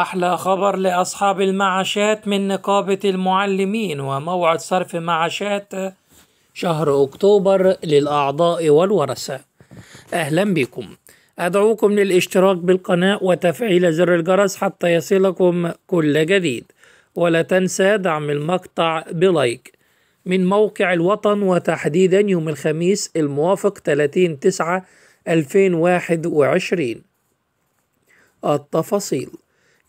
أحلى خبر لأصحاب المعاشات من نقابة المعلمين وموعد صرف معاشات شهر أكتوبر للأعضاء والورثة أهلا بكم أدعوكم للاشتراك بالقناة وتفعيل زر الجرس حتى يصلكم كل جديد ولا تنسى دعم المقطع بلايك من موقع الوطن وتحديدا يوم الخميس الموافق 30 9 2021 التفاصيل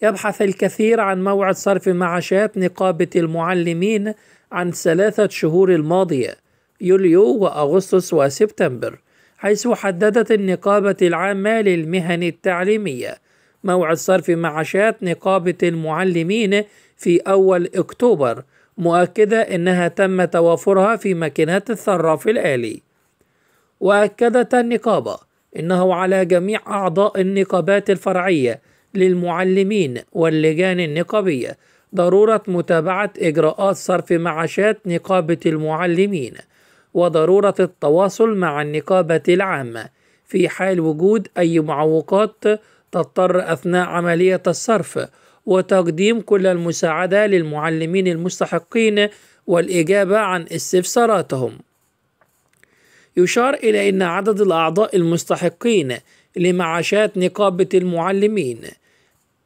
يبحث الكثير عن موعد صرف معاشات نقابة المعلمين عن ثلاثة شهور الماضية يوليو وأغسطس وسبتمبر حيث حددت النقابة العامة للمهن التعليمية موعد صرف معاشات نقابة المعلمين في أول أكتوبر مؤكدة أنها تم توافرها في ماكينات الثراف الآلي وأكدت النقابة أنه على جميع أعضاء النقابات الفرعية للمعلمين واللجان النقابية ضرورة متابعة إجراءات صرف معاشات نقابة المعلمين وضرورة التواصل مع النقابة العامة في حال وجود أي معوقات تضطر أثناء عملية الصرف وتقديم كل المساعدة للمعلمين المستحقين والإجابة عن استفساراتهم. يشار إلى أن عدد الأعضاء المستحقين لمعاشات نقابة المعلمين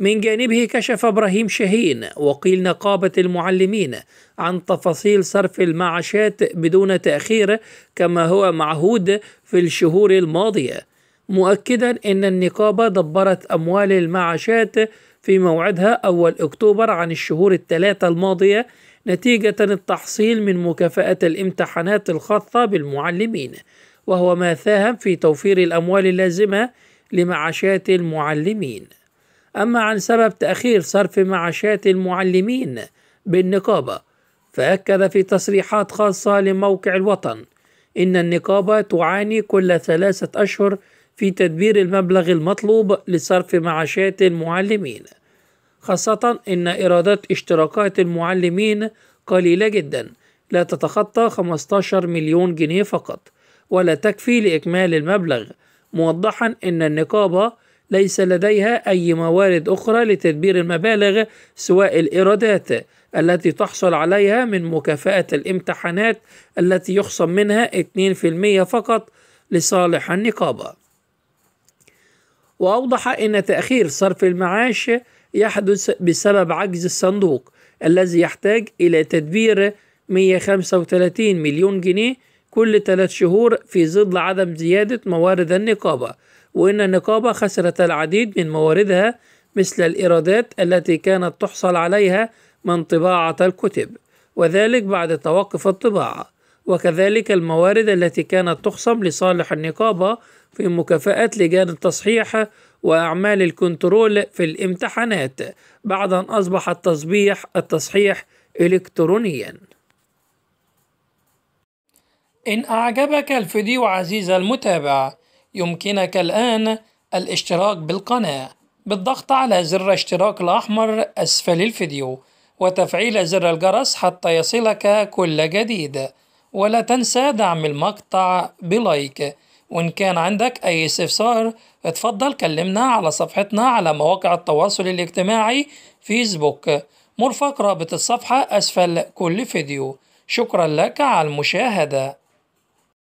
من جانبه كشف ابراهيم شاهين وقيل نقابه المعلمين عن تفاصيل صرف المعاشات بدون تاخير كما هو معهود في الشهور الماضيه مؤكدا ان النقابه دبرت اموال المعاشات في موعدها اول اكتوبر عن الشهور الثلاثه الماضيه نتيجه التحصيل من مكافاه الامتحانات الخاصه بالمعلمين وهو ما ساهم في توفير الاموال اللازمه لمعاشات المعلمين أما عن سبب تأخير صرف معاشات المعلمين بالنقابة فأكد في تصريحات خاصة لموقع الوطن إن النقابة تعاني كل ثلاثة أشهر في تدبير المبلغ المطلوب لصرف معاشات المعلمين خاصة إن إيرادات اشتراكات المعلمين قليلة جدا لا تتخطى 15 مليون جنيه فقط ولا تكفي لإكمال المبلغ موضحا أن النقابة ليس لديها أي موارد أخرى لتدبير المبالغ سواء الإيرادات التي تحصل عليها من مكافأة الامتحانات التي يخصم منها 2% فقط لصالح النقابة وأوضح أن تأخير صرف المعاش يحدث بسبب عجز الصندوق الذي يحتاج إلى تدبير 135 مليون جنيه كل ثلاث شهور في ظل عدم زيادة موارد النقابة وإن النقابة خسرت العديد من مواردها مثل الإيرادات التي كانت تحصل عليها من طباعة الكتب وذلك بعد توقف الطباعة وكذلك الموارد التي كانت تخصم لصالح النقابة في مكافأة لجان التصحيح وأعمال الكنترول في الامتحانات بعد أن أصبح التصبيح التصحيح إلكترونيا إن أعجبك الفيديو عزيز المتابع يمكنك الآن الاشتراك بالقناة بالضغط على زر اشتراك الأحمر أسفل الفيديو وتفعيل زر الجرس حتى يصلك كل جديد ولا تنسى دعم المقطع بلايك وإن كان عندك أي استفسار اتفضل كلمنا على صفحتنا على مواقع التواصل الاجتماعي فيسبوك مرفق رابط الصفحة أسفل كل فيديو شكرا لك على المشاهدة